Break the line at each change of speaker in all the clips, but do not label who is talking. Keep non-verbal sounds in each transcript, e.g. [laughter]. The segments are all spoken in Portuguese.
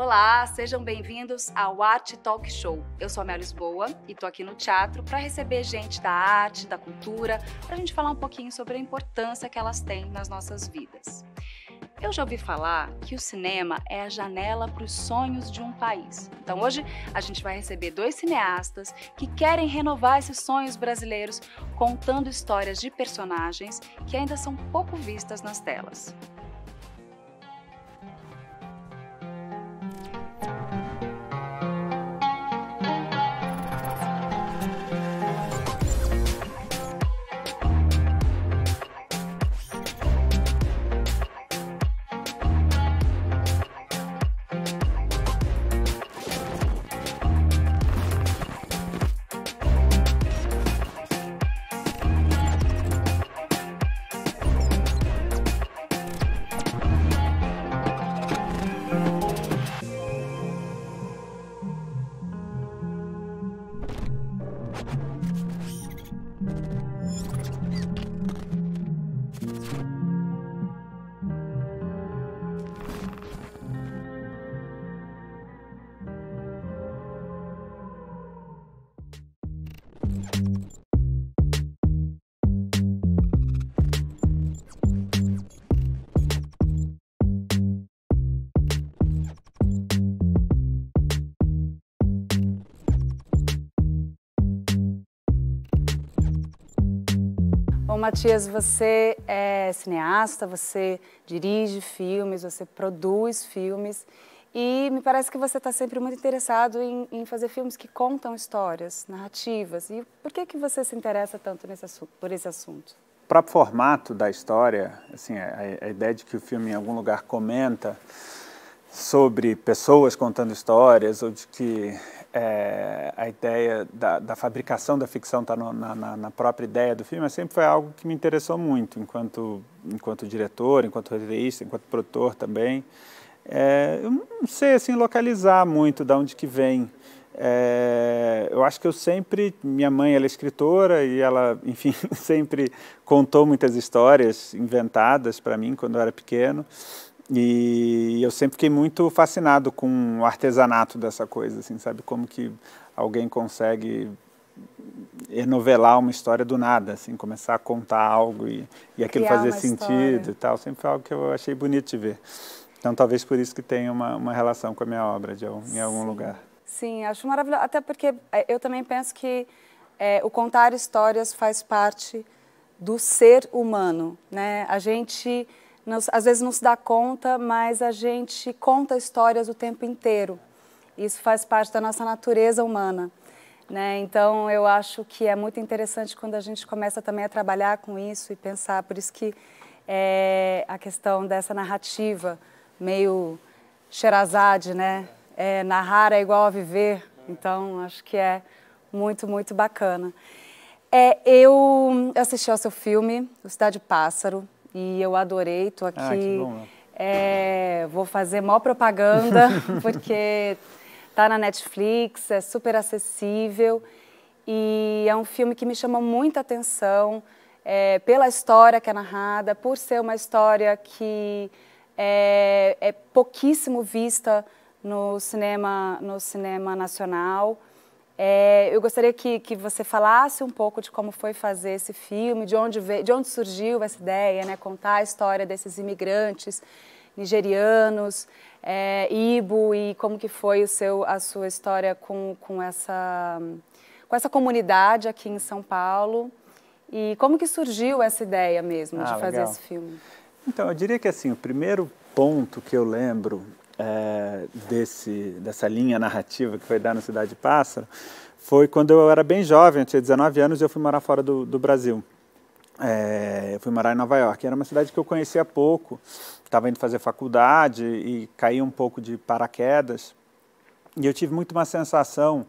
Olá, sejam bem-vindos ao Arte Talk Show. Eu sou a Mel Lisboa e estou aqui no teatro para receber gente da arte, da cultura, para a gente falar um pouquinho sobre a importância que elas têm nas nossas vidas. Eu já ouvi falar que o cinema é a janela para os sonhos de um país. Então hoje a gente vai receber dois cineastas que querem renovar esses sonhos brasileiros contando histórias de personagens que ainda são pouco vistas nas telas. Bom, Matias, você é cineasta, você dirige filmes, você produz filmes e me parece que você está sempre muito interessado em, em, fazer filmes que contam histórias, narrativas. E por que que você se interessa tanto nesse, por esse assunto?
O próprio formato da história, assim, a, a ideia de que o filme em algum lugar comenta sobre pessoas contando histórias ou de que é, a ideia da, da, fabricação da ficção está na, na, na, própria ideia do filme, mas sempre foi algo que me interessou muito, enquanto, enquanto diretor, enquanto roteirista, enquanto produtor também. É, eu não sei assim, localizar muito de onde que vem. É, eu acho que eu sempre, minha mãe ela é escritora e ela, [laughs] enfim, sempre contou muitas histórias inventadas para mim quando eu era pequeno. E eu sempre fiquei muito fascinado com o artesanato dessa coisa, assim, sabe? Como que alguém consegue enovelar uma história do nada, assim, começar a contar algo e, e aquilo Criar fazer sentido história. e tal. Sempre foi algo que eu achei bonito de ver. Então, talvez por isso que tenha uma, uma relação com a minha obra de, em algum Sim. lugar.
Sim, acho maravilhoso. Até porque é, eu também penso que é, o contar histórias faz parte do ser humano, né? A gente nos, às vezes não se dá conta, mas a gente conta histórias o tempo inteiro. Isso faz parte da nossa natureza humana. Né? Então, eu acho que é muito interessante quando a gente começa também a trabalhar com isso e pensar. Por isso que é, a questão dessa narrativa meio xerazade, né? É, narrar é igual a viver. Então, acho que é muito, muito bacana. É, eu assisti ao seu filme, O Cidade Pássaro e eu adorei, tô aqui. Ah, que bom, né? é, vou fazer maior propaganda, [laughs] porque tá na Netflix, é super acessível e é um filme que me chama muita atenção é, pela história que é narrada, por ser uma história que é, é pouquíssimo vista no cinema, no cinema nacional. É, eu gostaria que, que você falasse um pouco de como foi fazer esse filme, de onde, veio, de onde surgiu essa ideia, né? contar a história desses imigrantes nigerianos, é, Ibo, e como que foi o seu, a sua história com, com, essa, com essa comunidade aqui em São Paulo. E como que surgiu essa ideia mesmo ah, de fazer legal. esse filme?
Então, eu diria que assim, o primeiro ponto que eu lembro é, desse, dessa linha narrativa que foi dar no Cidade Pássaro foi quando eu era bem jovem, eu tinha 19 anos e eu fui morar fora do, do Brasil. É, eu fui morar em Nova York. Era uma cidade que eu conhecia pouco, estava indo fazer faculdade e caí um pouco de paraquedas. E eu tive muito uma sensação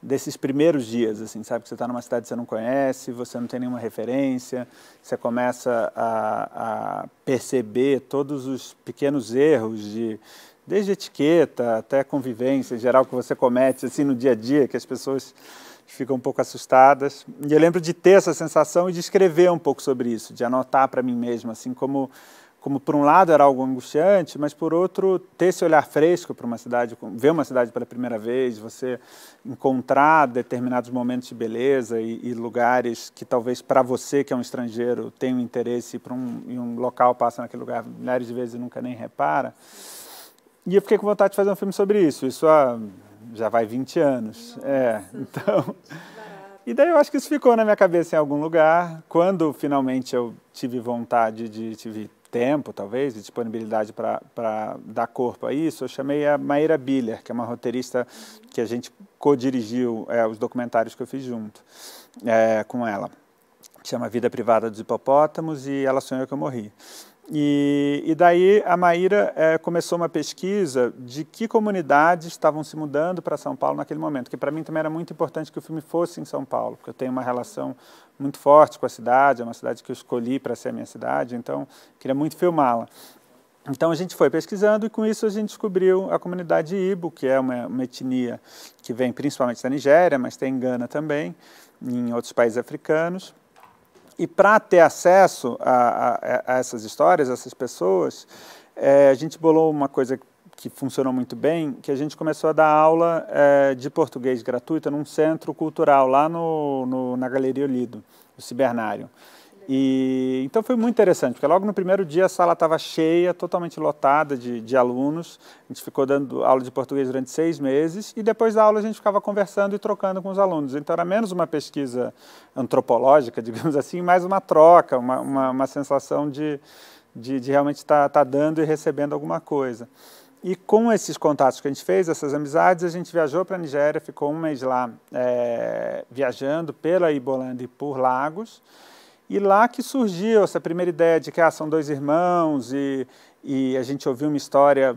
desses primeiros dias, assim, sabe? Que você está numa cidade que você não conhece, você não tem nenhuma referência, você começa a, a perceber todos os pequenos erros de desde etiqueta até convivência geral que você comete assim no dia a dia, que as pessoas ficam um pouco assustadas. E eu lembro de ter essa sensação e de escrever um pouco sobre isso, de anotar para mim mesmo, assim como como por um lado era algo angustiante, mas por outro ter esse olhar fresco para uma cidade, ver uma cidade pela primeira vez, você encontrar determinados momentos de beleza e, e lugares que talvez para você que é um estrangeiro tenha um interesse para um, e um local passa naquele lugar milhares de vezes e nunca nem repara. E eu fiquei com vontade de fazer um filme sobre isso. Isso há, já vai 20 anos. Nossa, é, então. E daí eu acho que isso ficou na minha cabeça em algum lugar. Quando finalmente eu tive vontade de, tive tempo, talvez, e disponibilidade para dar corpo a isso, eu chamei a Maíra Biller, que é uma roteirista que a gente co-dirigiu é, os documentários que eu fiz junto é, com ela. chama Vida Privada dos Hipopótamos e Ela Sonhou Que Eu Morri. E, e daí a Maíra é, começou uma pesquisa de que comunidades estavam se mudando para São Paulo naquele momento, que para mim também era muito importante que o filme fosse em São Paulo, porque eu tenho uma relação muito forte com a cidade, é uma cidade que eu escolhi para ser a minha cidade, então queria muito filmá-la. Então a gente foi pesquisando e com isso a gente descobriu a comunidade Ibo, que é uma, uma, etnia que vem principalmente da Nigéria, mas tem em Gana também, em outros países africanos. E para ter acesso a, a, a, essas histórias, essas pessoas, é, a gente bolou uma coisa que funcionou muito bem, que a gente começou a dar aula é, de português gratuita num centro cultural lá no, no na Galeria Olido, o Cibernário. E, então foi muito interessante, porque logo no primeiro dia a sala estava cheia, totalmente lotada de, de, alunos. A gente ficou dando aula de português durante seis meses e depois da aula a gente ficava conversando e trocando com os alunos. Então era menos uma pesquisa antropológica, [laughs] digamos assim, mais uma troca, uma, uma, uma sensação de, de, de realmente estar tá, tá dando e recebendo alguma coisa. E com esses contatos que a gente fez, essas amizades, a gente viajou para a Nigéria, ficou um mês lá é, viajando pela Ibolanda e por Lagos. E lá que surgiu essa primeira ideia de que ah, são dois irmãos e, e a gente ouviu uma história.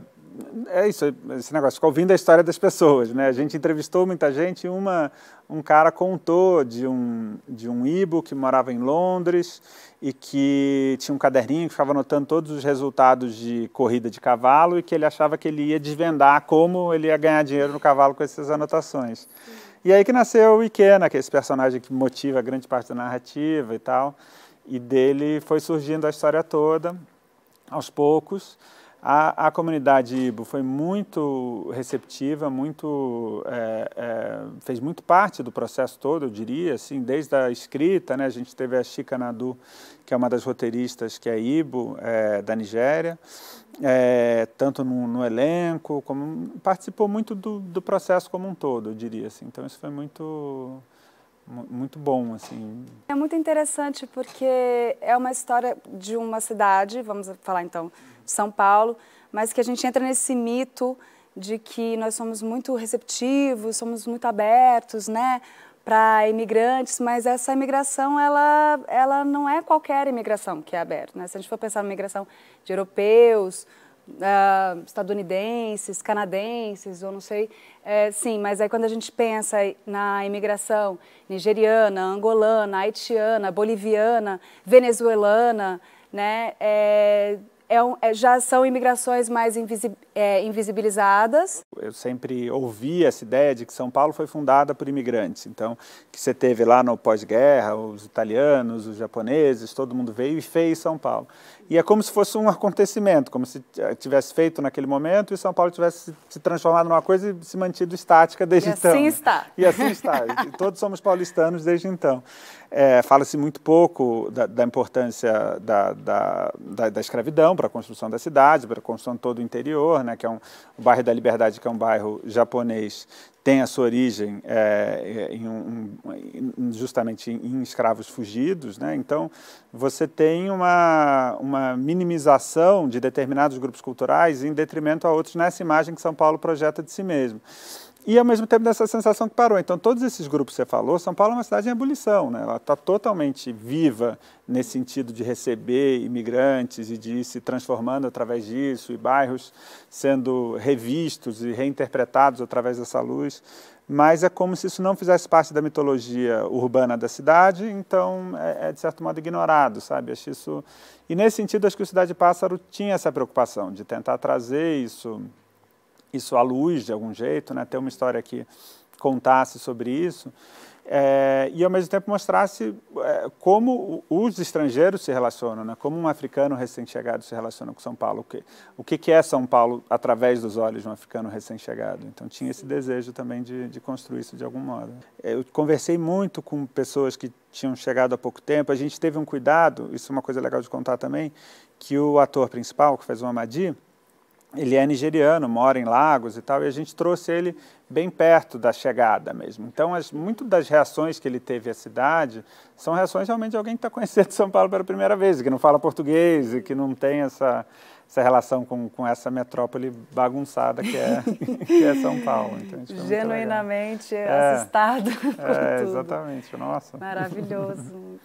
É isso, esse negócio, ficou ouvindo a história das pessoas, né? A gente entrevistou muita gente e uma, um cara contou de um, de um Ibo que morava em Londres e que tinha um caderninho que ficava anotando todos os resultados de corrida de cavalo e que ele achava que ele ia desvendar como ele ia ganhar dinheiro no cavalo com essas anotações. Sim. E aí que nasceu o Ikena, né, que é esse personagem que motiva grande parte da narrativa e tal. E dele foi surgindo a história toda, aos poucos. A, a comunidade Ibo foi muito receptiva, muito é, é, fez muito parte do processo todo, eu diria, assim, desde a escrita, né? A gente teve a Chica Nadu, que é uma das roteiristas que é Ibo, é, da Nigéria, é, tanto no, no, elenco, como participou muito do, do processo como um todo, eu diria, assim. Então isso foi muito muito bom assim
é muito interessante porque é uma história de uma cidade vamos falar então são Paulo, mas que a gente entra nesse mito de que nós somos muito receptivos, somos muito abertos, né, para imigrantes, mas essa imigração ela ela não é qualquer imigração que é aberta, né? Se a gente for pensar na imigração de europeus, uh, estadunidenses, canadenses, ou não sei, é, sim, mas aí quando a gente pensa na imigração nigeriana, angolana, haitiana, boliviana, venezuelana, né, é, é um, é, já são imigrações mais invisi, é, invisibilizadas?
Eu sempre ouvi essa ideia de que São Paulo foi fundada por imigrantes. Então, que você teve lá no pós-guerra, os italianos, os japoneses, todo mundo veio e fez São Paulo. E é como se fosse um acontecimento, como se eh, tivesse feito naquele momento e São Paulo tivesse se transformado numa coisa e se mantido estática desde e assim então. Assim está. E assim está. Todos somos paulistanos desde então. É, Fala-se muito pouco da, da importância da, da, da, da escravidão para a construção da cidade, para a construção todo o interior, né, que é um o bairro da Liberdade, que é um bairro japonês tem a sua origem é, é em um, justamente em escravos fugidos, né? então você tem uma, uma minimização de determinados grupos culturais em detrimento a outros nessa imagem que São Paulo projeta de si mesmo e ao mesmo tempo dessa sensação que parou. Então, todos esses grupos que você falou, São Paulo é uma cidade em ebulição, né? ela está totalmente viva nesse sentido de receber imigrantes e de ir se transformando através disso, e bairros sendo revistos e reinterpretados através dessa luz. Mas é como se isso não fizesse parte da mitologia urbana da cidade, então é, é de certo modo ignorado, sabe? Acho isso. E nesse sentido, acho que o Cidade Pássaro tinha essa preocupação de tentar trazer isso isso à luz de algum jeito, né? ter uma história que contasse sobre isso, é, e ao mesmo tempo mostrasse é, como os estrangeiros se relacionam, né? como um africano recém-chegado se relaciona com São Paulo, o que, o que é São Paulo através dos olhos de um africano recém-chegado. Então tinha esse desejo também de, de, construir isso de algum modo. Eu conversei muito com pessoas que tinham chegado há pouco tempo, a gente teve um cuidado, isso é uma coisa legal de contar também, que o ator principal, que faz o Amadi, ele é nigeriano, mora em Lagos e tal, e a gente trouxe ele bem perto da chegada mesmo. Então, as, muito das reações que ele teve à cidade são reações realmente de alguém que está conhecendo São Paulo pela primeira vez, que não fala português e que não tem essa, essa relação com, com essa metrópole bagunçada que é, [laughs] que é São Paulo. Então,
Genuinamente é. assustado é, [laughs] com é, tudo.
Exatamente, nossa. Maravilhoso.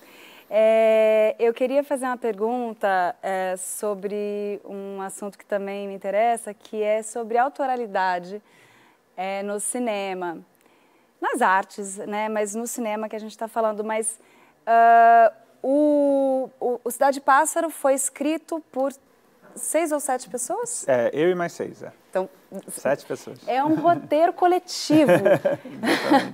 É, eu queria fazer uma pergunta é, sobre um assunto que também me interessa, que é sobre autoralidade é, no cinema. Nas artes, né? mas no cinema que a gente está falando. Mas uh, o, o, o Cidade Pássaro foi escrito por seis ou sete pessoas?
É, eu e mais seis, é. Então, sete pessoas.
É um roteiro coletivo.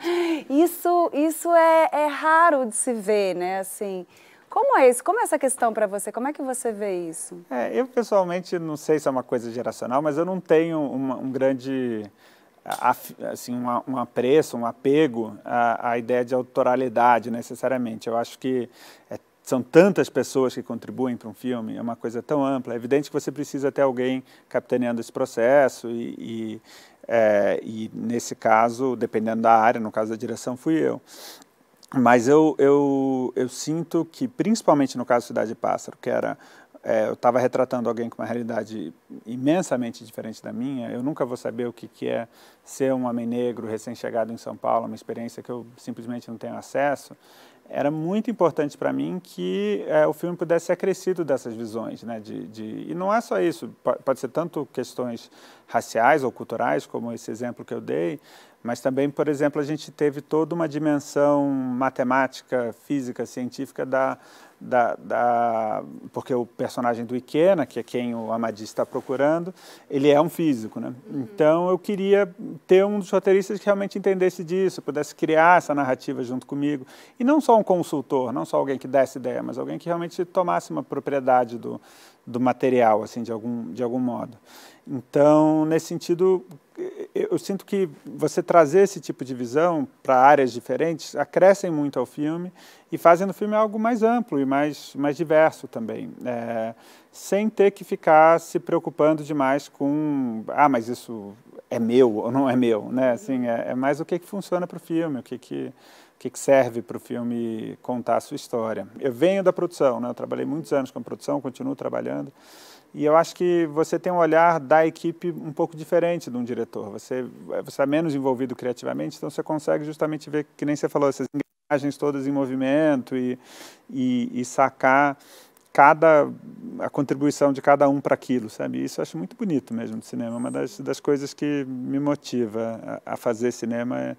[laughs] isso isso é, é raro de se ver, né? Assim, como é isso? Como é essa questão para você? Como é que você vê
isso? É, eu pessoalmente não sei se é uma coisa geracional, mas eu não tenho uma, um grande assim uma, um apreço, um apego à, à ideia de autoralidade necessariamente. Eu acho que é são tantas pessoas que contribuem para um filme, é uma coisa tão ampla. É evidente que você precisa ter alguém capitaneando esse processo e, e, é, e nesse caso, dependendo da área, no caso da direção, fui eu. Mas eu, eu, eu sinto que, principalmente no caso Cidade de Pássaro, que era é, eu estava retratando alguém com uma realidade imensamente diferente da minha, eu nunca vou saber o que, que é ser um homem negro recém-chegado em São Paulo, uma experiência que eu simplesmente não tenho acesso era muito importante para mim que é, o filme pudesse ser acrescido dessas visões, né? De, de, e não é só isso, pode ser tanto questões raciais ou culturais, como esse exemplo que eu dei, mas também, por exemplo, a gente teve toda uma dimensão matemática, física, científica da da, da, porque o personagem do Ikena, que é quem o Amadi está procurando, ele é um físico, né? Uhum. Então eu queria ter um dos roteiristas que realmente entendesse disso, pudesse criar essa narrativa junto comigo e não só um consultor, não só alguém que desse ideia, mas alguém que realmente tomasse uma propriedade do, do material, assim, de algum, de algum modo. Então, nesse sentido, eu sinto que você trazer esse tipo de visão para áreas diferentes acrescem muito ao filme e fazem do filme algo mais amplo e mais, mais diverso também, é, sem ter que ficar se preocupando demais com, ah, mas isso é meu ou não é meu, né? Assim, é, é mais o que, que funciona para o filme, o que, que que serve para o filme contar a sua história. Eu venho da produção, né? eu trabalhei muitos anos com produção, continuo trabalhando, e eu acho que você tem um olhar da equipe um pouco diferente de um diretor. Você, você é menos envolvido criativamente, então você consegue justamente ver, que nem você falou, essas imagens todas em movimento e, e, e sacar cada a contribuição de cada um para aquilo, sabe? Isso eu acho muito bonito mesmo do cinema, uma das, das coisas que me motiva a, a fazer cinema é,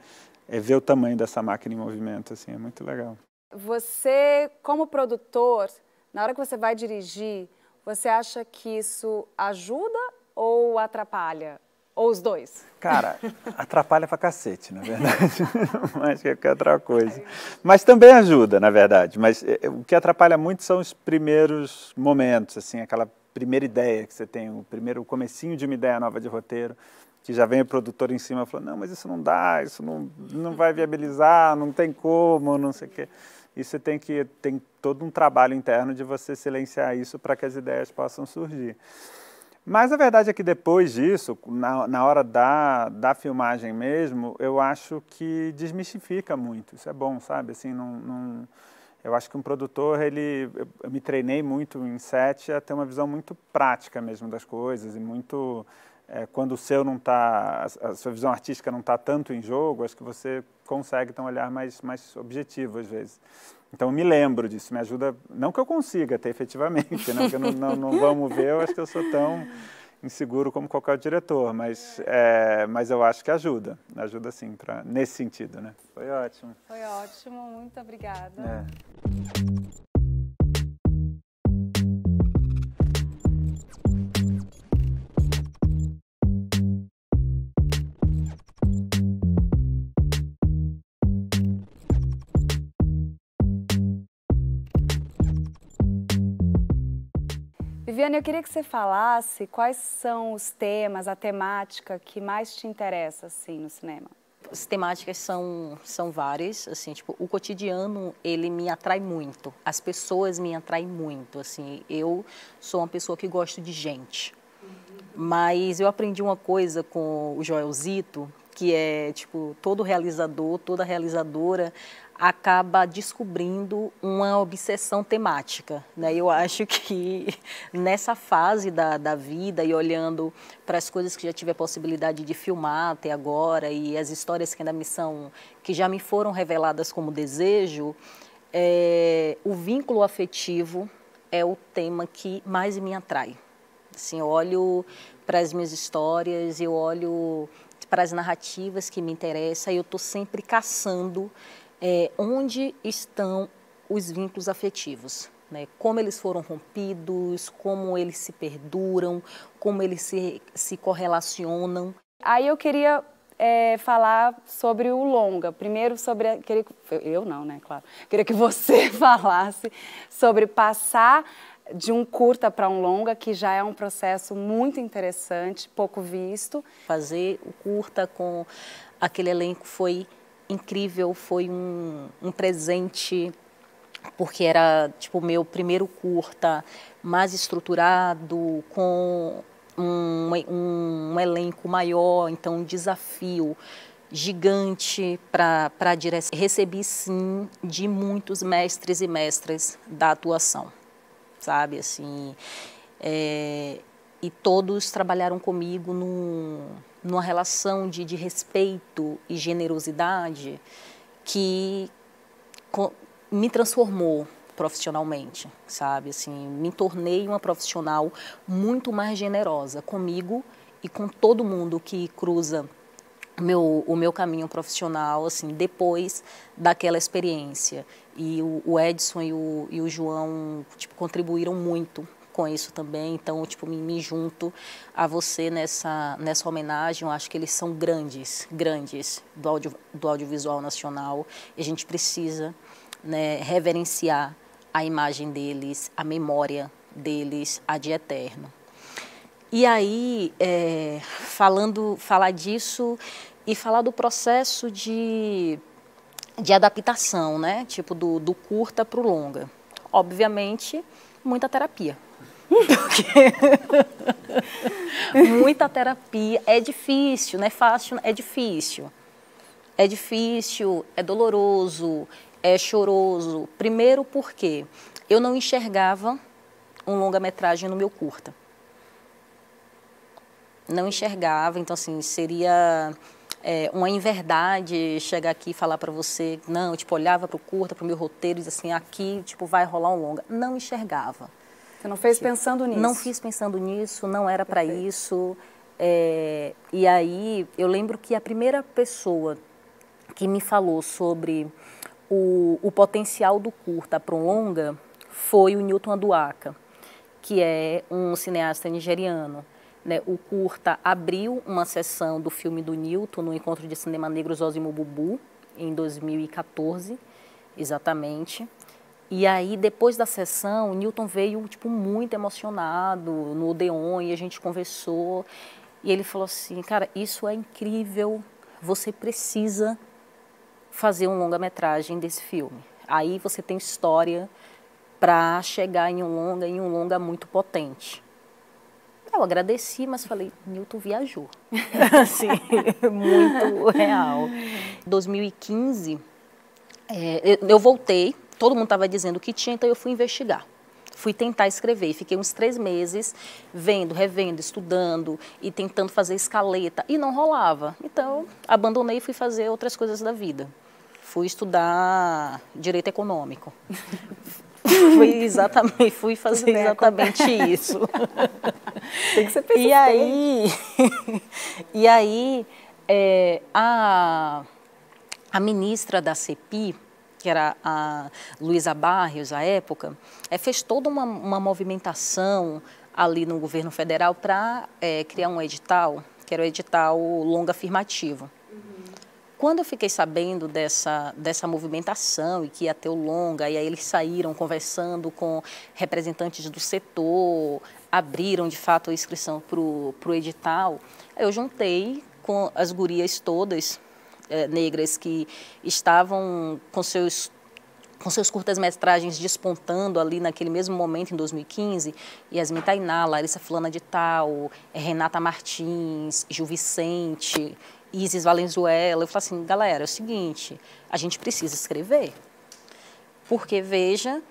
é ver o tamanho dessa máquina em movimento, assim, é muito legal.
Você, como produtor, na hora que você vai dirigir, você acha que isso ajuda ou atrapalha? Ou os dois?
Cara, [laughs] atrapalha pra cacete, na verdade. [laughs] [laughs] mas que é outra coisa. Mas também ajuda, na verdade. Mas eh, o que atrapalha muito são os primeiros momentos, assim, aquela primeira ideia que você tem, o primeiro comecinho de uma ideia nova de roteiro, que já vem o produtor em cima e fala, não, mas isso não dá, isso não, não vai viabilizar, não tem como, não sei o quê. E você tem que tem todo um trabalho interno de você silenciar isso para que as ideias possam surgir. Mas a verdade é que depois disso, na, na hora da, da filmagem mesmo, eu acho que desmistifica muito. Isso é bom, sabe? Assim, não, não eu acho que um produtor, ele, eu me treinei muito em set a ter uma visão muito prática mesmo das coisas e muito é, quando o seu não está, a sua visão artística não está tanto em jogo, acho que você consegue ter um olhar mais, mais objetivo às vezes. Então, eu me lembro disso, me ajuda, não que eu consiga ter efetivamente, né? porque não, não, não vamos ver, eu acho que eu sou tão inseguro como qualquer diretor, mas, é. É, mas eu acho que ajuda, ajuda sim, pra, nesse sentido, né? Foi ótimo. Foi ótimo, muito
obrigada. É. Viviane, eu queria que você falasse quais são os temas, a temática que mais te interessa
assim no cinema. As temáticas são são várias, assim, tipo, o cotidiano, ele me atrai muito. As pessoas me atraem muito, assim. Eu sou uma pessoa que gosto de gente. Mas eu aprendi uma coisa com o Joelzito, que é tipo todo realizador, toda realizadora, acaba descobrindo uma obsessão temática. Né? Eu acho que [laughs] nessa fase da, da vida e olhando para as coisas que já tive a possibilidade de filmar até agora e as histórias que ainda me são, que já me foram reveladas como desejo, é, o vínculo afetivo é o tema que mais me atrai. Assim, eu olho para as minhas histórias, eu olho para as narrativas que me interessam e eu estou sempre caçando é, onde estão os vínculos afetivos. Né, como eles foram rompidos, como eles se perduram, como eles se, se correlacionam. Aí eu queria
é, falar sobre o longa. Primeiro sobre a, queria eu não, né? Claro. Queria que você [laughs] falasse sobre passar de um curta para um longa,
que já é um processo muito interessante, pouco visto. Fazer o curta com aquele elenco foi incrível, foi um, um presente porque era tipo o meu primeiro curta mais estruturado com um, um, um elenco maior, então um desafio gigante para a direção. Recebi sim de muitos mestres e mestras da atuação, sabe assim. É, e todos trabalharam comigo num, numa relação de, de respeito e generosidade que com, me transformou profissionalmente, sabe? Assim, me tornei uma profissional muito mais generosa comigo e com todo mundo que cruza meu, o meu caminho profissional, assim, depois daquela experiência. E o, o Edson e o, e o João, tipo, contribuíram muito com isso também, então, tipo, me, me junto a você nessa, nessa homenagem. Eu acho que eles são grandes, grandes do, audio, do audiovisual nacional e a gente precisa né, reverenciar a imagem deles, a memória deles, a de eterno. E aí, é, falando, falar disso e falar do processo de, de adaptação, né? Tipo, do, do curta para o longa. Obviamente, muita terapia. [laughs] Muita terapia. É difícil, não é fácil, é difícil. É difícil, é doloroso, é choroso. Primeiro porque eu não enxergava um longa-metragem no meu curta. Não enxergava, então assim, seria é, uma inverdade chegar aqui e falar para você, não, eu, tipo, olhava para o curta, para o meu roteiro e assim, aqui, tipo, vai rolar um longa. Não enxergava. Você não fez pensando nisso? Não fiz pensando nisso, não era para isso. É, e aí eu lembro que a primeira pessoa que me falou sobre o, o potencial do curta para longa foi o Newton Aduaka, que é um cineasta nigeriano. Né? O curta abriu uma sessão do filme do Newton no Encontro de Cinema Negro Zózimo Bubu, em 2014, exatamente. E aí, depois da sessão, o Newton veio, tipo, muito emocionado no Odeon e a gente conversou. E ele falou assim, cara, isso é incrível, você precisa fazer um longa-metragem desse filme. Aí você tem história para chegar em um longa, em um longa muito potente. Eu agradeci, mas falei, Newton viajou. [laughs] assim, muito real. 2015, é, eu voltei todo mundo estava dizendo que tinha, então eu fui investigar. Fui tentar escrever. Fiquei uns três meses vendo, revendo, estudando e tentando fazer escaleta. E não rolava. Então, abandonei e fui fazer outras coisas da vida. Fui estudar direito econômico. [laughs] fui exatamente, fui fazer exatamente isso. [laughs] Tem que ser persistente. [laughs] E aí, e eh, aí é, a, a ministra da CEPI, que era a Luísa Barrios à época, é, fez toda uma, uma, movimentação ali no governo federal para é, criar um edital, que era o edital longa afirmativo. Uhum. Quando eu fiquei sabendo dessa, dessa movimentação e que ia ter o longa, e aí eles saíram conversando com representantes do setor, abriram de fato a inscrição para o edital, eu juntei com as gurias todas é, negras que estavam com seus com seus curtas-metragens despontando ali naquele mesmo momento, em 2015, Yasmin Tainá, Larissa Fulana de Tal, eh, Renata Martins, Gil Vicente, Isis Valenzuela. Eu falo assim, galera, é o seguinte, a gente precisa escrever. Porque veja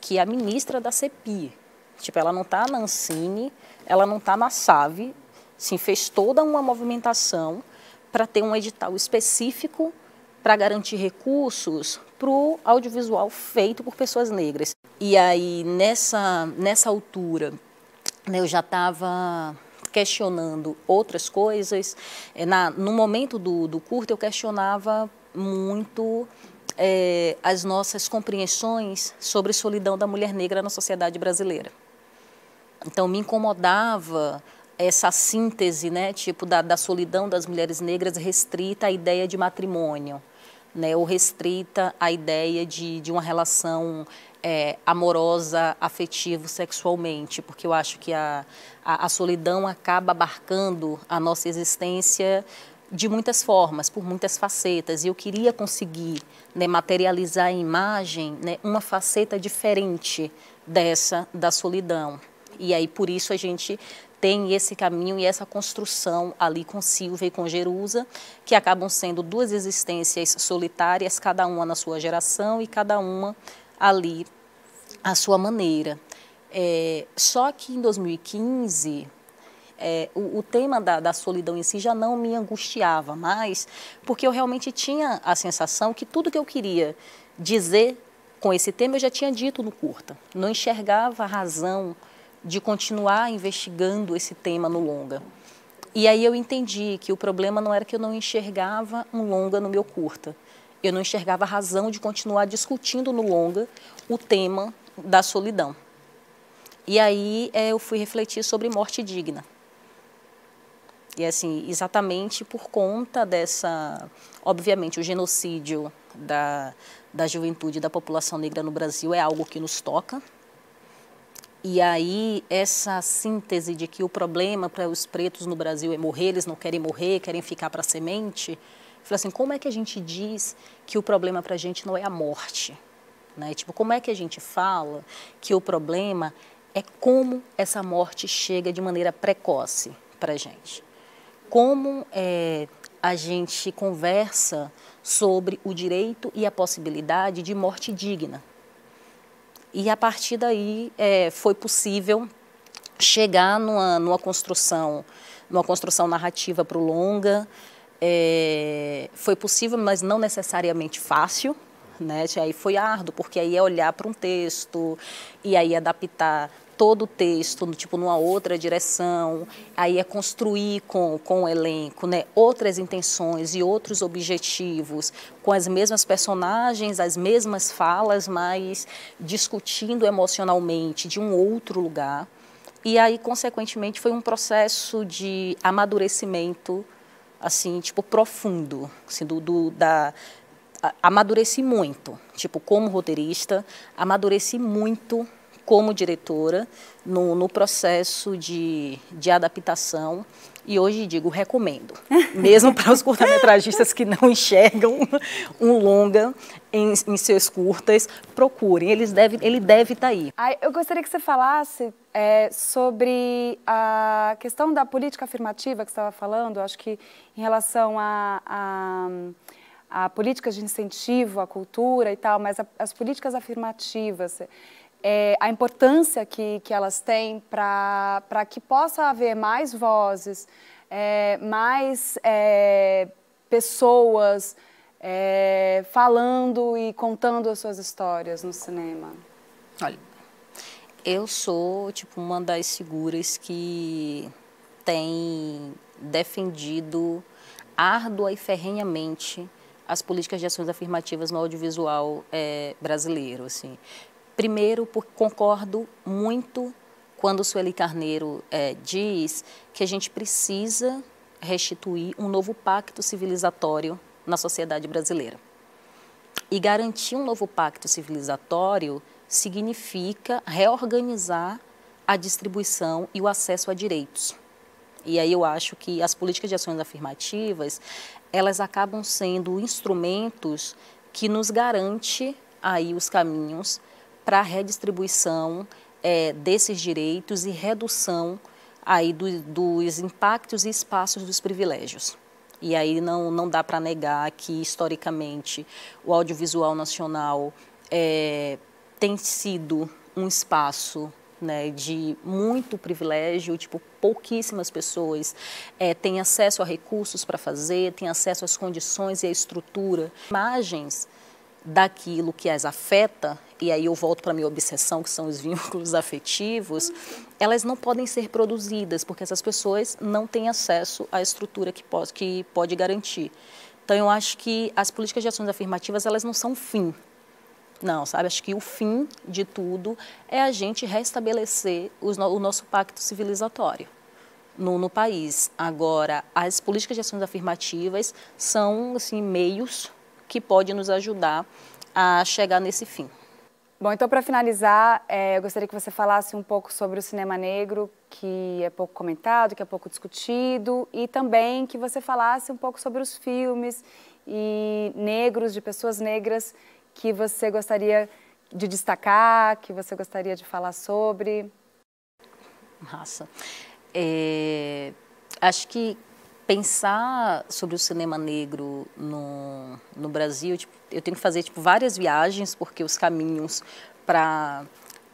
que a ministra da CEPI, tipo, ela não está na Ancine, ela não está na SAVE, sim fez toda uma movimentação para ter um edital específico para garantir recursos para o audiovisual feito por pessoas negras. E aí, nessa, nessa altura, né, eu já estava questionando outras coisas. É, na, no momento do, do curto, eu questionava muito é, as nossas compreensões sobre solidão da mulher negra na sociedade brasileira. Então, me incomodava essa síntese, né, tipo da, da solidão das mulheres negras restrita à ideia de matrimônio, né, ou restrita à ideia de, de uma relação é, amorosa, afetivo, sexualmente, porque eu acho que a, a, a solidão acaba abarcando a nossa existência de muitas formas, por muitas facetas. E eu queria conseguir né, materializar a imagem né, uma faceta diferente dessa da solidão. E aí, por isso, a gente tem esse caminho e essa construção ali com Silvia e com Jerusa, que acabam sendo duas existências solitárias, cada uma na sua geração e cada uma ali à sua maneira. É, só que em 2015, é, o, o, tema da, da, solidão em si já não me angustiava mais, porque eu realmente tinha a sensação que tudo que eu queria dizer com esse tema eu já tinha dito no curta. Não enxergava a razão de continuar investigando esse tema no longa. E aí eu entendi que o problema não era que eu não enxergava um longa no meu curta. Eu não enxergava a razão de continuar discutindo no longa o tema da solidão. E aí eh, eu fui refletir sobre morte digna. E assim, exatamente por conta dessa, obviamente, o genocídio da, da juventude e da população negra no Brasil é algo que nos toca, e aí, essa síntese de que o problema para os pretos no Brasil é morrer, eles não querem morrer, querem ficar para a semente. Falei assim, como é que a gente diz que o problema para a gente não é a morte? Né? Tipo, como é que a gente fala que o problema é como essa morte chega de maneira precoce para a gente? Como é, a gente conversa sobre o direito e a possibilidade de morte digna e a partir daí é, foi possível chegar numa, numa construção, numa construção narrativa para o longa. É, foi possível, mas não necessariamente fácil. Né? Aí foi árduo, porque aí é olhar para um texto e aí adaptar todo o texto, tipo, numa outra direção, aí é construir com, com o elenco né, outras intenções e outros objetivos, com as mesmas personagens, as mesmas falas, mas discutindo emocionalmente de um outro lugar. E aí, consequentemente, foi um processo de amadurecimento, assim, tipo, profundo, assim, do, do da, amadureci muito, tipo, como roteirista, amadureci muito como diretora no, no processo de, de adaptação e hoje digo, recomendo, [laughs] mesmo para os curtametragistas que não enxergam um longa em, em seus curtas, procurem, Eles deve, ele deve estar tá aí.
Ai, eu gostaria que você falasse é, sobre a questão da política afirmativa que você estava falando, acho que em relação a, a a políticas de incentivo à cultura e tal, mas a, as políticas afirmativas é, a importância que, que elas têm para que possa haver mais vozes, é, mais é, pessoas é, falando e contando as suas histórias
no cinema? Olha, eu sou tipo uma das seguras que tem defendido árdua e ferrenhamente as políticas de ações afirmativas no audiovisual é, brasileiro. Assim. Primeiro, porque concordo muito quando o Sueli Carneiro é, diz que a gente precisa restituir um novo pacto civilizatório na sociedade brasileira. E garantir um novo pacto civilizatório significa reorganizar a distribuição e o acesso a direitos. E aí eu acho que as políticas de ações afirmativas, elas acabam sendo instrumentos que nos garante aí os caminhos para a redistribuição é, desses direitos e redução aí do, dos impactos e espaços dos privilégios. E aí não, não dá para negar que, historicamente, o audiovisual nacional é, tem sido um espaço né, de muito privilégio, tipo, pouquíssimas pessoas é, têm acesso a recursos para fazer, têm acesso às condições e à estrutura. Imagens daquilo que as afeta, e aí eu volto para minha obsessão, que são os [laughs] vínculos afetivos, elas não podem ser produzidas, porque essas pessoas não têm acesso à estrutura que pode, que pode garantir. Então, eu acho que as políticas de ações afirmativas, elas não são fim. Não, sabe? Acho que o fim de tudo é a gente restabelecer os, o nosso pacto civilizatório. No, no país. Agora, as políticas de ações afirmativas são assim, meios que pode nos ajudar a chegar nesse fim.
Bom, então para finalizar, é, eu gostaria que você falasse um pouco sobre o cinema negro, que é pouco comentado, que é pouco discutido, e também que você falasse um pouco sobre os filmes e negros, de pessoas negras, que você gostaria
de destacar, que você gostaria de falar sobre. Massa. É, acho que pensar sobre o cinema negro no, no Brasil, tipo, eu tenho que fazer tipo, várias viagens, porque os caminhos para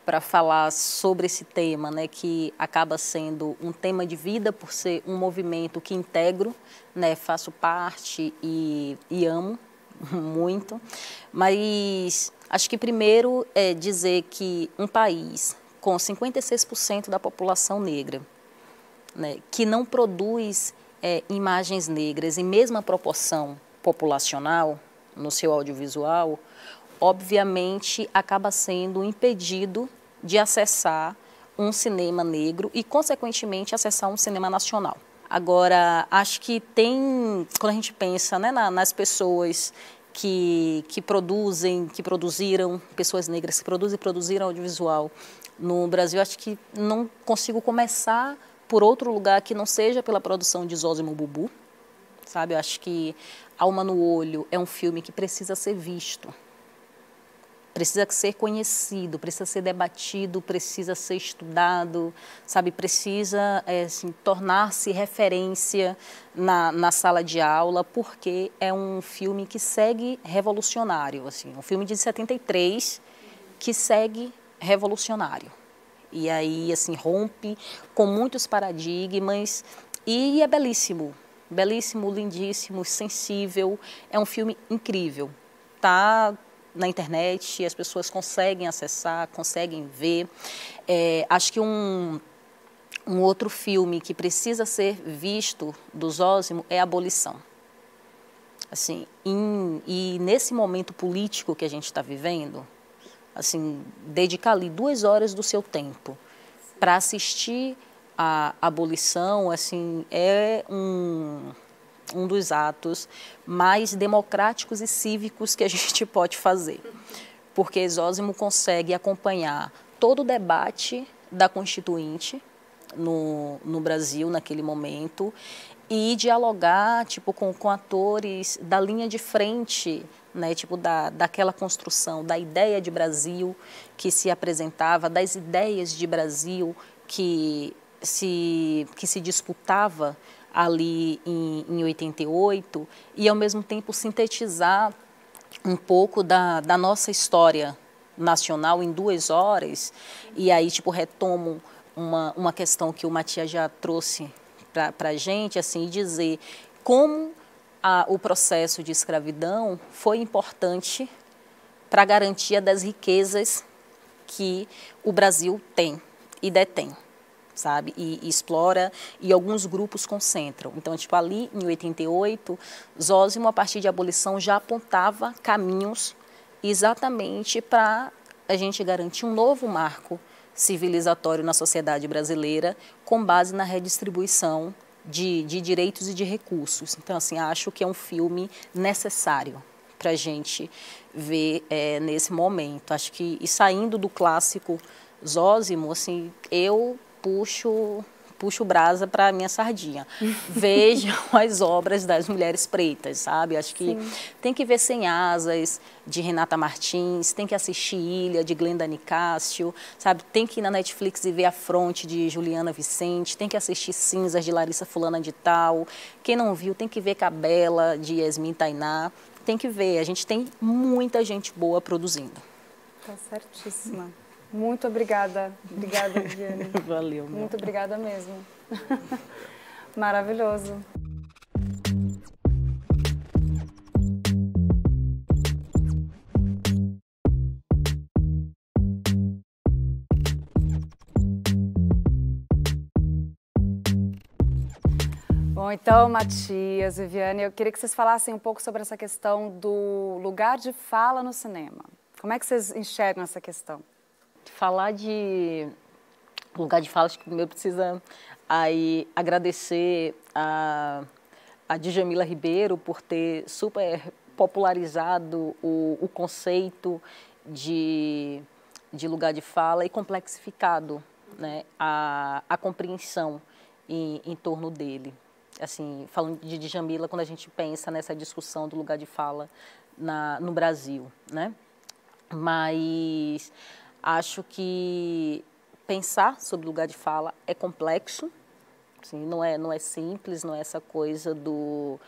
para falar sobre esse tema, né, que acaba sendo um tema de vida por ser um movimento que integro, né, faço parte e, e amo [laughs] muito. Mas acho que primeiro é dizer que um país com 56% da população negra, né, que não produz é, imagens negras em mesma proporção populacional no seu audiovisual, obviamente acaba sendo impedido de acessar um cinema negro e, consequentemente, acessar um cinema nacional. Agora, acho que tem, quando a gente pensa né, na, nas pessoas que, que produzem, que produziram, pessoas negras que produzem e produziram audiovisual no Brasil, acho que não consigo começar por outro lugar que não seja pela produção de Zózimo Bubu, sabe? Eu acho que Alma no Olho é um filme que precisa ser visto, precisa ser conhecido, precisa ser debatido, precisa ser estudado, sabe? Precisa é, assim, tornar-se referência na, na sala de aula, porque é um filme que segue revolucionário, assim, um filme de 73 que segue revolucionário. E aí, assim, rompe com muitos paradigmas e é belíssimo. Belíssimo, lindíssimo, sensível. É um filme incrível. Tá na internet, as pessoas conseguem acessar, conseguem ver. É, acho que um, um outro filme que precisa ser visto do Zózimo é Abolição. Assim, em, e nesse momento político que a gente está vivendo, assim, dedicar ali duas horas do seu tempo para assistir a abolição, assim, é um, um dos atos mais democráticos e cívicos que a [laughs] gente pode fazer, porque Exósimo consegue acompanhar todo o debate da Constituinte no, no Brasil naquele momento e dialogar tipo com, com atores da linha de frente né, tipo da, daquela construção, da ideia de Brasil que se apresentava, das ideias de Brasil que se, que se disputava ali em, em 88 e ao mesmo tempo sintetizar um pouco da, da nossa história nacional em duas horas e aí tipo retomo uma, uma questão que o Matias já trouxe para a gente, assim, dizer como a, o processo de escravidão foi importante para a garantia das riquezas que o Brasil tem e detém, sabe? E, e, explora e alguns grupos concentram. Então, tipo ali em 88, Zósimo a partir de abolição já apontava caminhos exatamente para a gente garantir um novo marco civilizatório na sociedade brasileira com base na redistribuição de, de direitos e de recursos. Então, assim, acho que é um filme necessário para a gente ver é, nesse momento. Acho que, e saindo do clássico Zózimo, assim, eu puxo puxo brasa para minha sardinha. [laughs] Vejam as obras das mulheres pretas, sabe? Acho que Sim. tem que ver Sem Asas, de Renata Martins, tem que assistir Ilha, de Glenda Nicásio, sabe? Tem que ir na Netflix e ver A Fronte, de Juliana Vicente, tem que assistir Cinzas, de Larissa Fulana de Tal. Quem não viu, tem que ver Cabela, de Yasmin Tainá. Tem que ver, a gente tem muita gente boa produzindo.
Tá certíssima. Muito obrigada. Obrigada, Viviane. [laughs]
Valeu, Muito
obrigada mesmo. [laughs] Maravilhoso. Bom, então, Matias, Viviane, eu queria que vocês falassem um pouco sobre essa questão do lugar de fala no cinema. Como é que vocês enxergam
essa questão? falar de lugar de fala, acho que primeiro precisa aí agradecer a, a Djamila Ribeiro por ter super popularizado o, o conceito de, de lugar de fala e complexificado né, a, a compreensão em, em torno dele. Assim, falando de Djamila, quando a gente pensa nessa discussão do lugar de fala na, no Brasil, né? Mas Acho que pensar sobre lugar de fala é complexo, assim, não, é, não é simples, não é essa coisa do,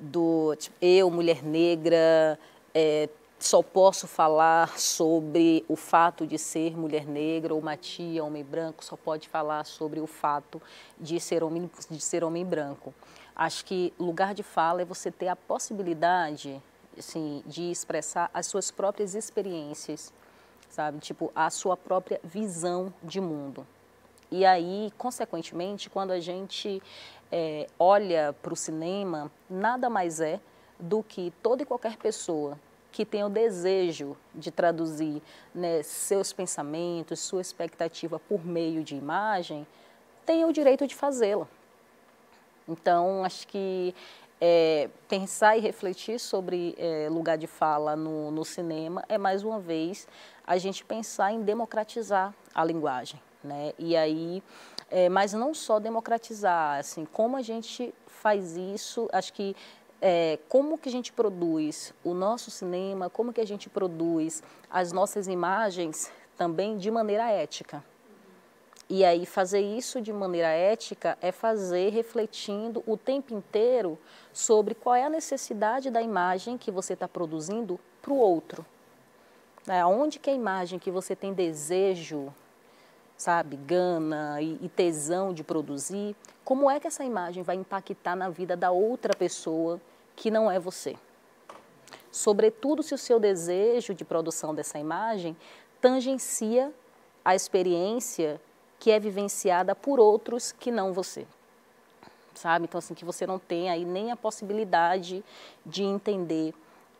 do tipo, eu, mulher negra, é, só posso falar sobre o fato de ser mulher negra ou uma tia, homem branco, só pode falar sobre o fato de ser homem, de ser homem branco. Acho que lugar de fala é você ter a possibilidade assim, de expressar as suas próprias experiências sabe? Tipo, a sua própria visão de mundo. E aí, consequentemente, quando a gente é, olha para o cinema, nada mais é do que toda e qualquer pessoa que tem o desejo de traduzir né, seus pensamentos, sua expectativa por meio de imagem, tem o direito de fazê-lo. Então, acho que é, pensar e refletir sobre é, lugar de fala no, no cinema é, mais uma vez, a gente pensar em democratizar a linguagem. Né? E aí, é, mas não só democratizar, assim, como a gente faz isso, acho que é, como que a gente produz o nosso cinema, como que a gente produz as nossas imagens também de maneira ética. E aí fazer isso de maneira ética é fazer refletindo o tempo inteiro sobre qual é a necessidade da imagem que você está produzindo para o outro. Né, aonde que a imagem que você tem desejo, sabe, gana e, tesão de produzir, como é que essa imagem vai impactar na vida da outra pessoa que não é você? Sobretudo se o seu desejo de produção dessa imagem tangencia a experiência que é vivenciada por outros que não você. Sabe? Então, assim, que você não tem aí nem a possibilidade de entender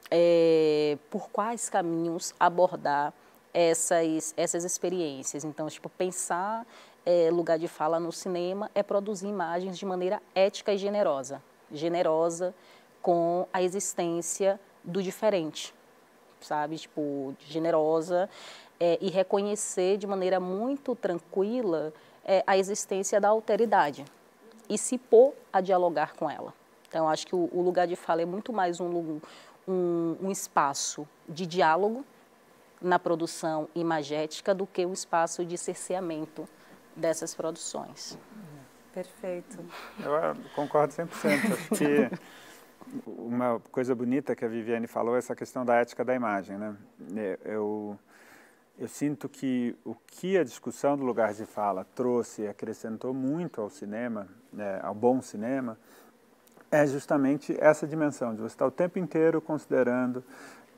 é, por quais caminhos abordar essas, essas experiências. Então, tipo, pensar é, lugar de fala no cinema é produzir imagens de maneira ética e generosa. Generosa com a existência do diferente, sabe? Tipo, generosa é, e reconhecer de maneira muito tranquila é, a existência da alteridade e se pôr a dialogar com ela. Então, acho que o, o, lugar de fala é muito mais um, um, um espaço de diálogo na produção imagética do que um espaço de cerceamento dessas produções. Perfeito.
Eu ah, concordo 100%. Acho que uma coisa bonita que a Viviane falou é essa questão da ética da imagem, né? É, eu eu sinto que o que a discussão do lugar de fala trouxe e acrescentou muito ao cinema, é, ao bom cinema, é justamente essa dimensão de você estar o tempo inteiro considerando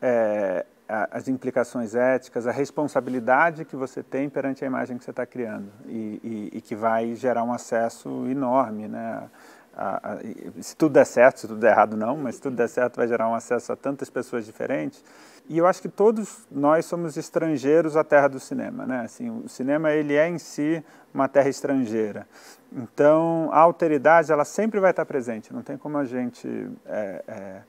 é, as implicações éticas, a responsabilidade que você tem perante a imagem que você está criando e, e, e que vai gerar um acesso enorme, né? a, a, se tudo der certo, se tudo der errado não, mas se tudo der certo vai gerar um acesso a tantas pessoas diferentes. E eu acho que todos nós somos estrangeiros à terra do cinema, né? Assim, o cinema ele é em si uma terra estrangeira. Então a alteridade ela sempre vai estar presente. Não tem como a gente é, é,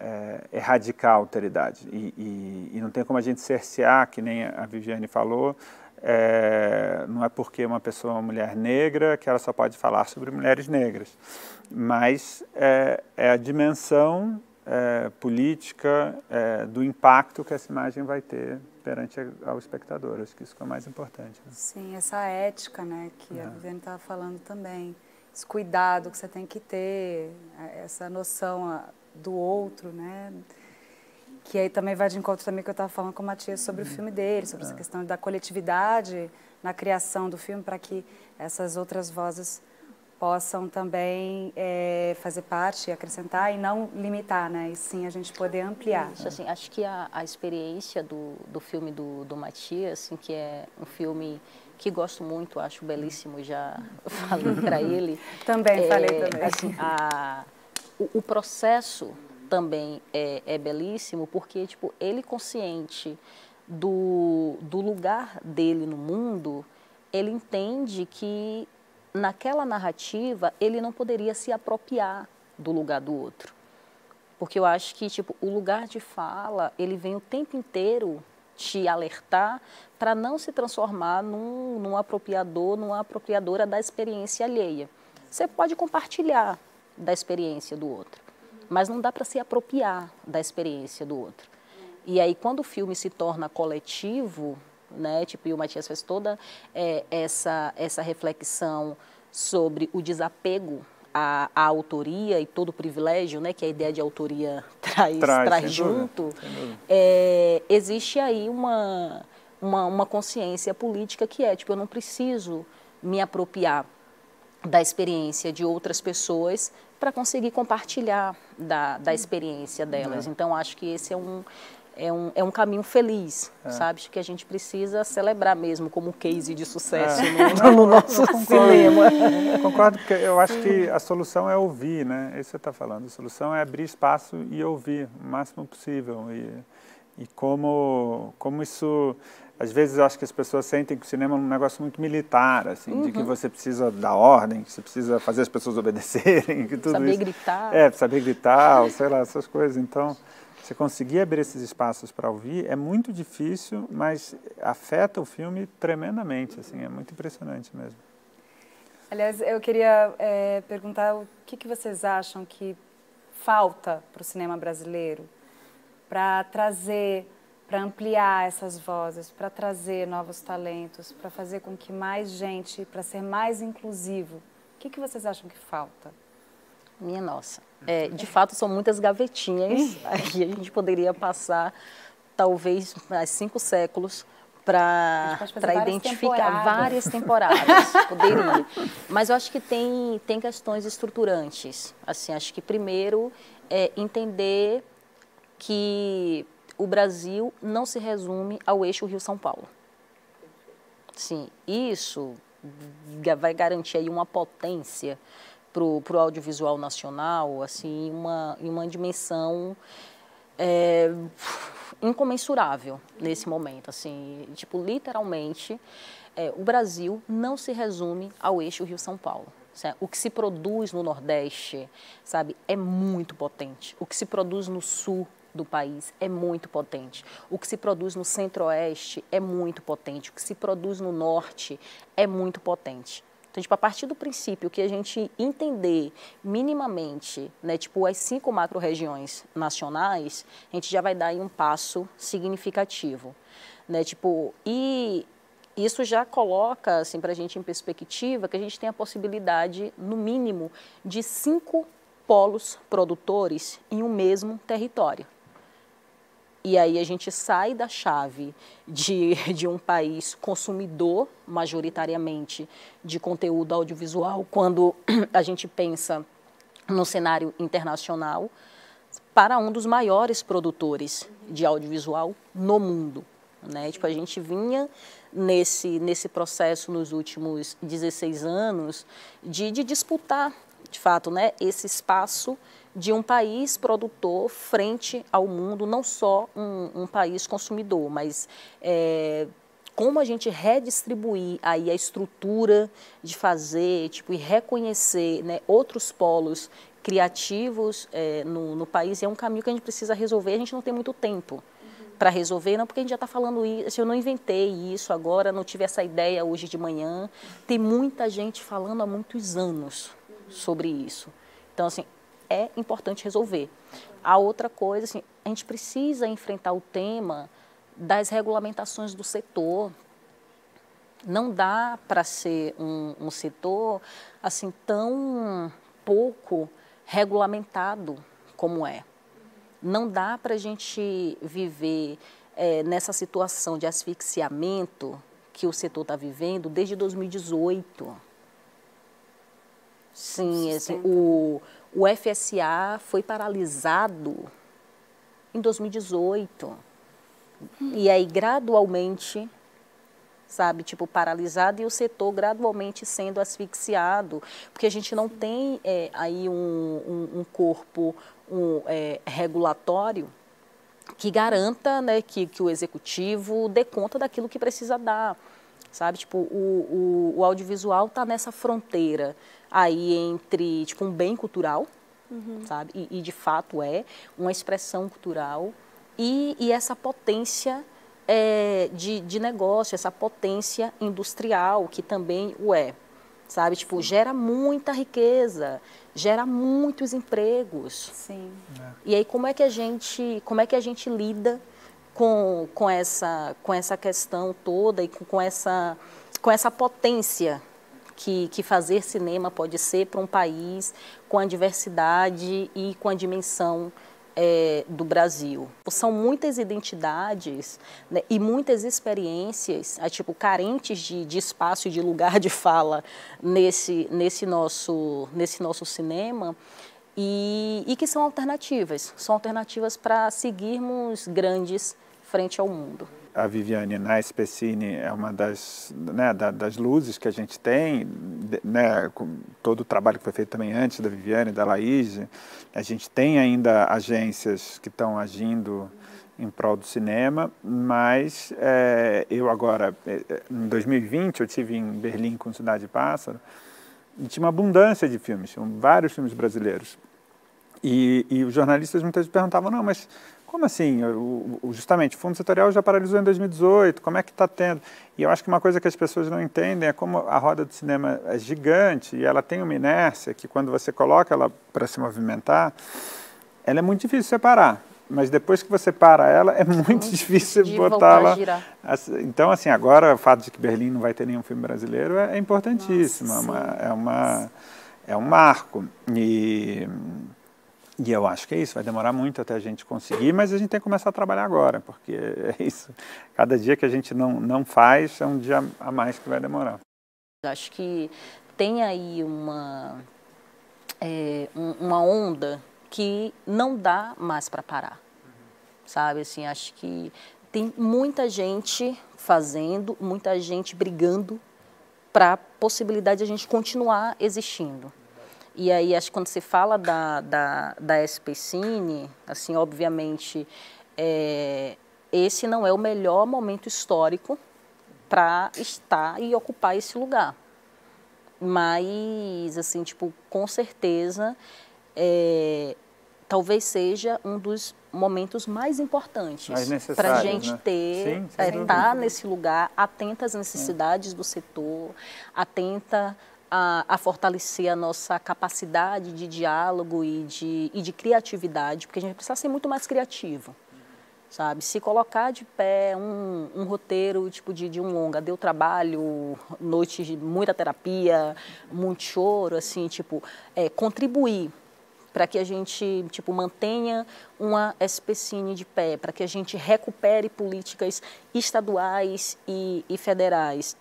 é, erradicar a alteridade e, e, e, não tem como a gente cercear, que nem a Viviane falou, é, não é porque uma pessoa é uma mulher negra que ela só pode falar sobre mulheres negras, mas é, é a dimensão é, política é, do impacto que essa imagem vai ter perante ao espectador. Acho que isso é o mais importante. Né?
Sim, essa ética, né, que a é. Viviane estava falando também, esse cuidado que você tem que ter, é, essa noção do outro, né? que aí também vai de encontro também que eu estava falando com o Matias sobre uhum. o filme dele, sobre essa é. questão da coletividade na criação do filme, para que essas outras vozes possam também é, fazer parte, acrescentar e não limitar,
né? E sim a gente poder ampliar. Isso, assim, acho que a, a experiência do, do filme do, do Matias, assim, que é um filme que gosto muito, acho belíssimo, já [laughs] falei para ele. também, é, falei também. Assim, a, o, o processo também é, é belíssimo porque tipo ele consciente do, do lugar dele no mundo, ele entende que naquela narrativa ele não poderia se apropriar do lugar do outro. Porque eu acho que tipo, o lugar de fala, ele vem o tempo inteiro te alertar para não se transformar num, num apropriador, numa apropriadora da experiência alheia. Você pode compartilhar da experiência do outro, mas não dá para se apropriar da experiência do outro. E aí, quando o filme se torna coletivo, né, tipo, e o Matias fez toda é, essa, essa reflexão sobre o desapego à, à, autoria e todo o privilégio né, que a ideia de autoria [laughs] traz, traz, traz junto, É, existe aí uma, uma, uma consciência política que é, tipo, eu não preciso me apropriar da experiência de outras pessoas para conseguir compartilhar da, da hum. experiência delas. É. Então, acho que esse é um, é um, é um caminho feliz, é. sabe? Que a gente precisa celebrar mesmo como
case de sucesso é. no, [laughs] [laughs] no, nosso cinema. concordo, porque eu acho que a solução é ouvir, né? Isso você está falando. A solução é abrir espaço e ouvir o máximo possível. E, e como, como isso às vezes eu acho que as pessoas sentem que o cinema é um negócio muito militar, assim, uhum. de que uhum. você precisa dar ordem, que você precisa fazer as pessoas obedecerem, [laughs] que tudo saber isso. gritar. É, saber gritar, ou sei lá, essas coisas. Então, você conseguir abrir esses espaços para ouvir é muito difícil, mas afeta o filme tremendamente, assim, é muito impressionante mesmo.
Aliás, eu queria é, perguntar o que, que vocês acham que falta para o cinema brasileiro para trazer para ampliar essas vozes, para trazer novos talentos, para fazer com que mais gente, para ser mais inclusivo.
O que, que vocês acham que falta? Minha nossa. É, de fato, são muitas gavetinhas. [laughs] Aí a gente poderia passar talvez mais cinco séculos para identificar temporadas. várias temporadas [laughs] poderia mas eu acho que tem tem questões estruturantes assim acho que primeiro é entender que o Brasil não se resume ao eixo Rio-São Paulo. Sim, isso vai garantir aí uma potência para o audiovisual nacional, assim, uma, uma dimensão é, incomensurável nesse momento, assim, tipo, literalmente, é, o Brasil não se resume ao eixo Rio-São Paulo. O que se produz no Nordeste, sabe, é muito potente. O que se produz no Sul do país é muito potente. O que se produz no centro-oeste é muito potente. O que se produz no norte é muito potente. Então, tipo, a partir do princípio que a gente entender minimamente, né, tipo, as cinco macro-regiões nacionais, a gente já vai dar um passo significativo, né, tipo, e isso já coloca, assim, para a gente em perspectiva que a gente tem a possibilidade, no mínimo, de cinco polos produtores em um mesmo território. E aí a gente sai da chave de, [laughs] de um país consumidor, majoritariamente, de conteúdo audiovisual, quando [clears throat] a gente pensa no cenário internacional, para um dos maiores produtores de audiovisual no mundo. Né? Tipo, a gente vinha nesse, nesse processo nos últimos 16 anos de, de disputar, de fato, né, esse espaço de um país produtor frente ao mundo, não só um, um país consumidor, mas é, como a gente redistribuir aí a estrutura de fazer tipo, e reconhecer né, outros polos criativos é, no, no, país é um caminho que a gente precisa resolver, a gente não tem muito tempo para resolver, não porque a gente já está falando isso, assim, eu não inventei isso agora, não tive essa ideia hoje de manhã, tem muita gente falando há muitos anos sobre isso. Então, assim, é importante resolver. A outra coisa, assim, a gente precisa enfrentar o tema das regulamentações do setor. Não dá para ser um, um setor assim tão pouco regulamentado como é. Não dá para a gente viver é, nessa situação de asfixiamento que o setor está vivendo desde 2018. Sim, assim, o, o FSA foi paralisado em 2018. E aí, gradualmente, sabe, tipo, paralisado e o setor gradualmente sendo asfixiado, porque a gente não tem é, aí um, um, um corpo um, é, regulatório que garanta né, que, que o executivo dê conta daquilo que precisa dar. Sabe, tipo, o, o, o audiovisual está nessa fronteira aí entre tipo um bem cultural, uhum. sabe? E, e, de fato é uma expressão cultural e, e essa potência é, de, de negócio, essa potência industrial que também o é, sabe? Tipo Sim. gera muita riqueza, gera muitos empregos. Sim. É. E aí como é que a gente como é que a gente lida com, com, essa, com essa questão toda e com, com, essa, com essa potência que, que fazer cinema pode ser para um país com a diversidade e com a dimensão é, do Brasil. São muitas identidades né, e muitas experiências, é, tipo, carentes de, de espaço e de lugar de fala nesse, nesse, nosso, nesse nosso cinema e, e que são alternativas, são alternativas para seguirmos grandes frente ao mundo
a Viviane na Espessine é uma das, né, da, das luzes que a gente tem, né, com todo o trabalho que foi feito também antes da Viviane, da Laís, a gente tem ainda agências que estão agindo em prol do cinema, mas é, eu agora, eh, em 2020, eu tive em Berlim com Cidade Pássaro, e tinha uma abundância de filmes, tinham vários filmes brasileiros. E, e os jornalistas muitas vezes perguntavam, não, mas como assim? O, o, justamente, o fundo setorial já paralisou em 2018, como é que está tendo? E eu acho que uma coisa que as pessoas não entendem é como a roda do cinema é gigante e ela tem uma inércia que quando você coloca ela para se movimentar, ela é muito difícil separar. Mas depois que você para ela, é muito, muito difícil botá-la. Então, assim, agora o fato de que Berlim não vai ter nenhum filme brasileiro é, é importantíssimo. É Nossa, é, uma, é, uma, é um marco. E e eu acho que é isso, vai demorar muito até a gente conseguir, mas a gente tem que começar a trabalhar agora, porque [laughs] é isso. Cada dia que a gente não, não faz é um dia a mais que vai demorar.
Acho que tem aí uma, é, uma onda que não dá mais para parar, sabe? Assim, acho que tem muita gente fazendo, muita gente brigando para a possibilidade de a gente continuar existindo. E aí, acho que quando se fala da, da, da SPCine, assim, obviamente, é, esse não é o melhor momento histórico para estar e ocupar esse lugar. Mas, assim, tipo, com certeza, é, talvez seja um dos momentos mais importantes para a né? gente né? ter, Sim, é, estar tá nesse lugar, atenta às necessidades Sim. do setor, atenta a, a, fortalecer a nossa capacidade de diálogo e de, e de criatividade, porque a gente precisa ser muito mais criativo, sabe? Se colocar de pé um, um roteiro tipo de, de, um longa, deu trabalho, noite de muita terapia, muito choro, assim, tipo, é, contribuir para que a gente tipo mantenha uma especine de pé, para que a gente recupere políticas estaduais e, e federais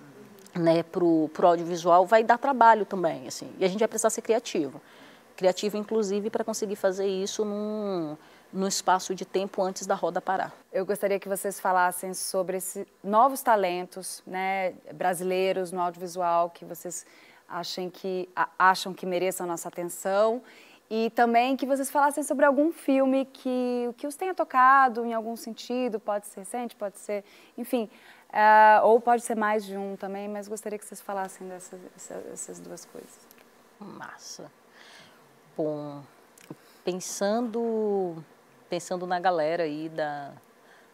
né, para o audiovisual vai dar trabalho também, assim, e a gente vai precisar ser criativo. Criativo, inclusive, para conseguir fazer isso num, num espaço de tempo antes da roda parar. Eu gostaria que vocês falassem sobre esses novos
talentos né, brasileiros no audiovisual que vocês achem que, acham que mereçam nossa atenção e também que vocês falassem sobre algum filme que, que os tenha tocado em algum sentido, pode ser recente, pode ser, enfim, Uh, ou pode ser mais de um também, mas gostaria que vocês falassem dessas essas duas coisas.
Massa. Bom, pensando, pensando na galera aí da,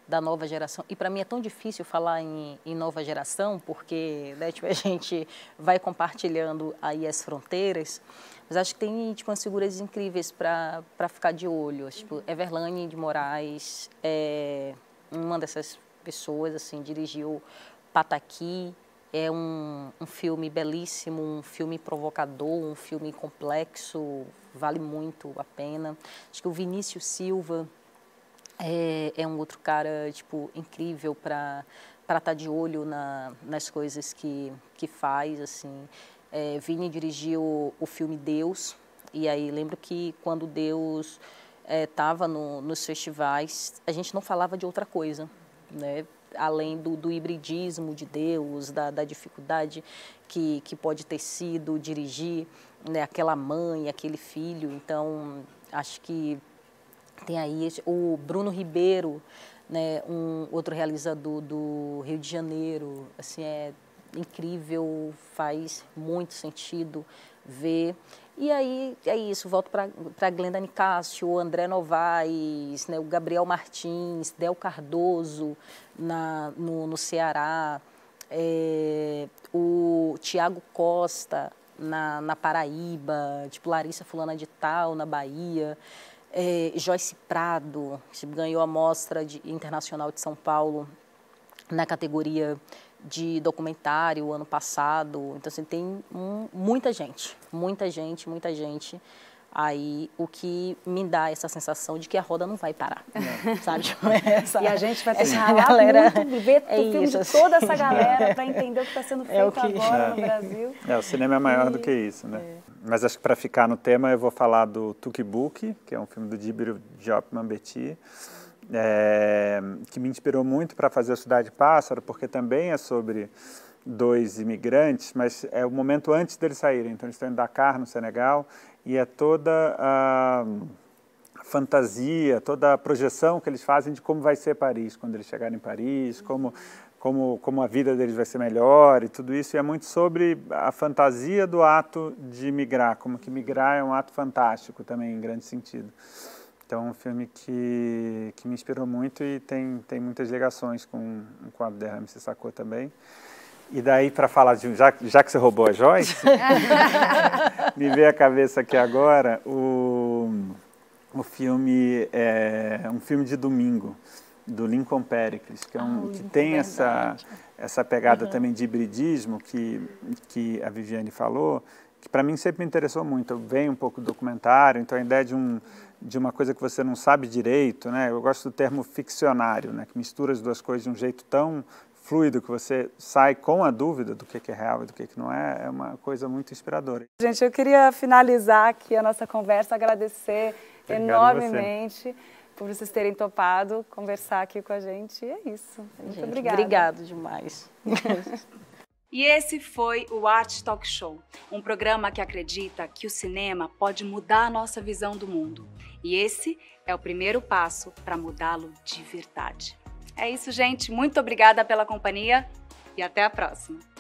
da nova geração. E para mim é tão difícil falar em, em nova geração, porque né, tipo, a gente vai compartilhando aí as fronteiras. Mas acho que tem tipo, umas figuras incríveis para ficar de olho. Tipo, uhum. Everlane de Moraes é uma dessas pessoas, assim, dirigiu Pataqui, é um, um, filme belíssimo, um filme provocador, um filme complexo, vale muito a pena. Acho que o Vinícius Silva é, é um outro cara, tipo, incrível para estar tá de olho na, nas coisas que, que faz, assim. É, Vini dirigiu o filme Deus, e aí lembro que quando Deus estava é, no, nos festivais, a gente não falava de outra coisa né? além do, do, hibridismo de Deus, da, da dificuldade que, que, pode ter sido dirigir né, aquela mãe, aquele filho. Então, acho que tem aí o Bruno Ribeiro, né, um outro realizador do Rio de Janeiro, assim, é incrível, faz muito sentido ver. E aí é isso, volto para Glenda Nicásio, André Novaes, né, o Gabriel Martins, Del Cardoso na, no, no Ceará, é, o Tiago Costa na, na Paraíba, tipo Larissa Fulana de Tal na Bahia, é, Joyce Prado, que ganhou a Mostra de, Internacional de São Paulo na categoria de documentário ano passado. Então, assim, tem um, muita gente, muita gente, muita gente. Aí, o que me dá essa sensação de que a roda não vai parar, não. É. sabe? [laughs] Tipo, é essa, e a gente vai ter que ralar galera, muito, ver [laughs] é filme de assim. toda essa galera para entender o que está sendo é feito é que... agora é. no Brasil.
É, o cinema é maior e... do que isso, né? É. Mas acho que para ficar no tema, eu vou falar do Tukibuk, que é um filme do Dibiro Jopman Betty é, que me inspirou muito para fazer o Cidade Pássaro, porque também é sobre dois imigrantes, mas é o momento antes deles saírem. Então, eles estão em Dakar, no Senegal, e é toda a fantasia, toda a projeção que eles fazem de como vai ser Paris quando eles chegarem em Paris, como como, como a vida deles vai ser melhor e tudo isso. E é muito sobre a fantasia do ato de migrar, como que migrar é um ato fantástico também, em grande sentido. Então, é um filme que, que me inspirou muito e tem, tem muitas ligações com, com Abderrahim Sissako também. E daí, para falar de. Já, já que você roubou a Joyce, [laughs] me veio a cabeça aqui agora o, o filme. É, um filme de domingo, do Lincoln Pericles, que, é um, ah, que é tem essa, essa pegada uhum. também de hibridismo que, que a Viviane falou, que para mim sempre me interessou muito. Eu venho um pouco do documentário, então a ideia de um de uma coisa que você não sabe direito, né? Eu gosto do termo ficcionário, né? Que mistura as duas coisas de um jeito tão fluido que você sai com a dúvida do que é real e do que não é, é uma coisa muito inspiradora. Gente,
eu queria finalizar aqui a nossa conversa, agradecer Obrigado enormemente por vocês terem topado conversar aqui com a gente. E é isso. Muito gente, obrigada. Obrigado demais.
[laughs]
E esse foi o Art Talk Show, um programa que acredita que o cinema pode mudar a nossa visão do mundo. E esse é o primeiro passo para mudá-lo de verdade. É isso, gente. Muito obrigada pela companhia e até a próxima.